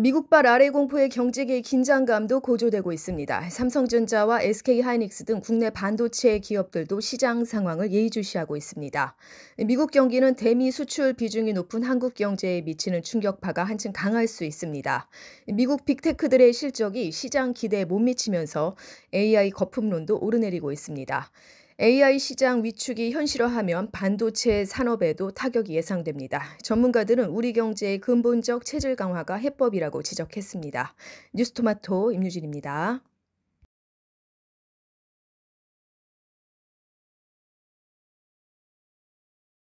미국발 아래 공포의 경제계의 긴장감도 고조되고 있습니다. 삼성전자와 SK하이닉스 등 국내 반도체 기업들도 시장 상황을 예의주시하고 있습니다. 미국 경기는 대미 수출 비중이 높은 한국 경제에 미치는 충격파가 한층 강할 수 있습니다. 미국 빅테크들의 실적이 시장 기대에 못 미치면서 AI 거품론도 오르내리고 있습니다. AI 시장 위축이 현실화하면 반도체 산업에도 타격이 예상됩니다. 전문가들은 우리 경제의 근본적 체질 강화가 해법이라고 지적했습니다. 뉴스토마토 임유진입니다.